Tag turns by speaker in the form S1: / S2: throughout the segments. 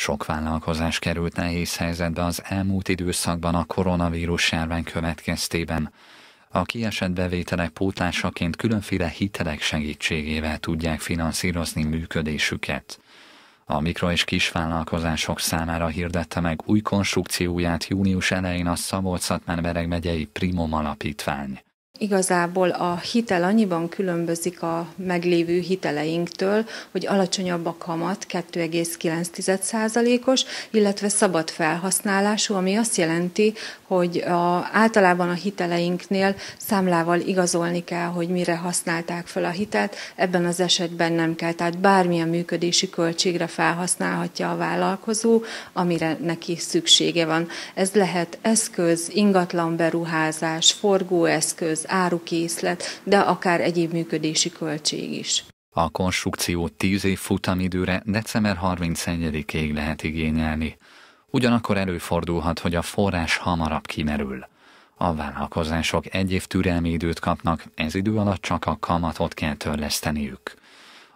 S1: Sok vállalkozás került nehéz helyzetbe az elmúlt időszakban a koronavírus járvány következtében. A kiesett bevételek pótlásaként különféle hitelek segítségével tudják finanszírozni működésüket. A mikro- és kisvállalkozások számára hirdette meg új konstrukcióját június elején a szabolcs szatmár megyei Primom alapítvány.
S2: Igazából a hitel annyiban különbözik a meglévő hiteleinktől, hogy alacsonyabb a kamat, 2,9%-os, illetve szabad felhasználású, ami azt jelenti, hogy a, általában a hiteleinknél számlával igazolni kell, hogy mire használták fel a hitelt, ebben az esetben nem kell, tehát bármilyen működési költségre felhasználhatja a vállalkozó, amire neki szüksége van. Ez lehet eszköz, ingatlan beruházás, forgóeszköz, árukészlet, de akár egyéb működési költség is.
S1: A konstrukció 10 év futamidőre december 31-ig lehet igényelni. Ugyanakkor előfordulhat, hogy a forrás hamarabb kimerül. A vállalkozások egy év türelmi időt kapnak, ez idő alatt csak a kamatot kell törleszteniük.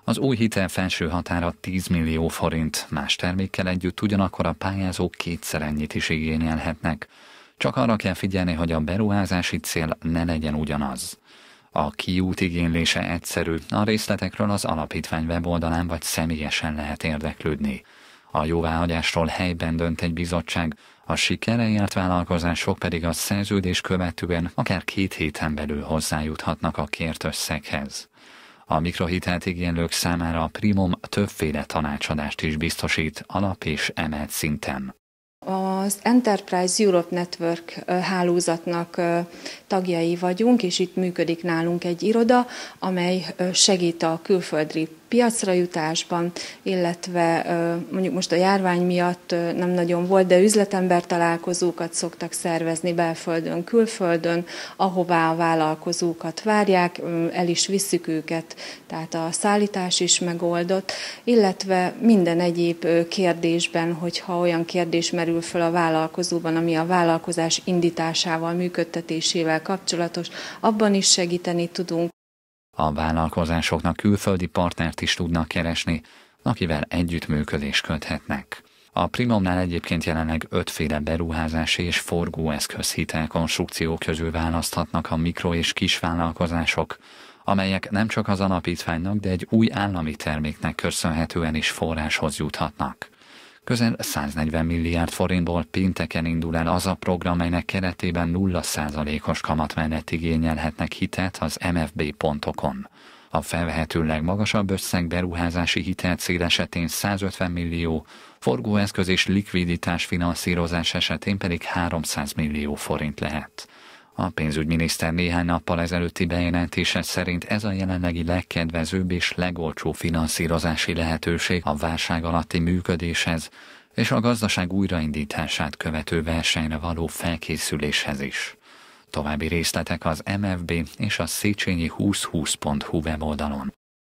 S1: Az új hitel felső határa 10 millió forint, más termékkel együtt ugyanakkor a pályázók kétszer ennyit is igényelhetnek. Csak arra kell figyelni, hogy a beruházási cél ne legyen ugyanaz. A kiút igénylése egyszerű, a részletekről az alapítvány weboldalán vagy személyesen lehet érdeklődni. A jóváhagyásról helyben dönt egy bizottság, a sikere járt vállalkozások pedig a szerződés követően akár két héten belül hozzájuthatnak a kért összeghez. A mikrohitelt igénylők számára a Primum többféle tanácsadást is biztosít alap és emelt szinten
S2: az Enterprise Europe Network hálózatnak tagjai vagyunk, és itt működik nálunk egy iroda, amely segít a külföldi piacra jutásban, illetve mondjuk most a járvány miatt nem nagyon volt, de üzletember találkozókat szoktak szervezni belföldön, külföldön, ahová a vállalkozókat várják, el is visszük őket, tehát a szállítás is megoldott, illetve minden egyéb kérdésben, hogyha olyan kérdés merül föl a vállalkozóban, ami a vállalkozás indításával, működtetésével kapcsolatos, abban is segíteni tudunk.
S1: A vállalkozásoknak külföldi partnert is tudnak keresni, akivel együttműködés köthetnek. A Primomnál egyébként jelenleg ötféle beruházási és forgóeszköz hitelkonstrukció közül választhatnak a mikro- és kisvállalkozások, amelyek nem csak az alapítványnak, de egy új állami terméknek köszönhetően is forráshoz juthatnak. Közel 140 milliárd forintból pénteken indul el az a program, melynek keretében 0%-os kamat mellett igényelhetnek hitet az MFB pontokon. A felvehető legmagasabb összeg beruházási hitelt cél esetén 150 millió, forgóeszköz és likviditás finanszírozás esetén pedig 300 millió forint lehet. A pénzügyminiszter néhány nappal ezelőtti bejelentése szerint ez a jelenlegi legkedvezőbb és legolcsó finanszírozási lehetőség a válság alatti működéshez, és a gazdaság újraindítását követő versenyre való felkészüléshez is. További részletek az MFB és a Széchenyi 2020.hu weboldalon.